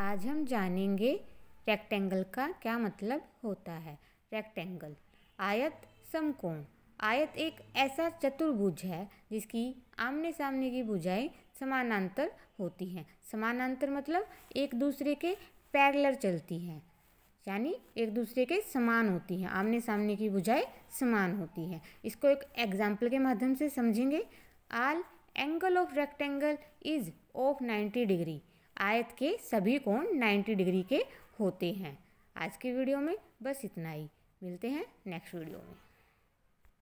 आज हम जानेंगे रेक्टेंगल का क्या मतलब होता है रेक्टेंगल आयत समकोण आयत एक ऐसा चतुर्भुज है जिसकी आमने सामने की भुजाएं समानांतर होती हैं समानांतर मतलब एक दूसरे के पैरेलल चलती हैं यानी एक दूसरे के समान होती हैं आमने सामने की भुजाएं समान होती हैं इसको एक एग्जाम्पल के माध्यम से समझेंगे all angle of rectangle is of ninety degree आयत के सभी कोण 90 डिग्री के होते हैं आज के वीडियो में बस इतना ही मिलते हैं नेक्स्ट वीडियो में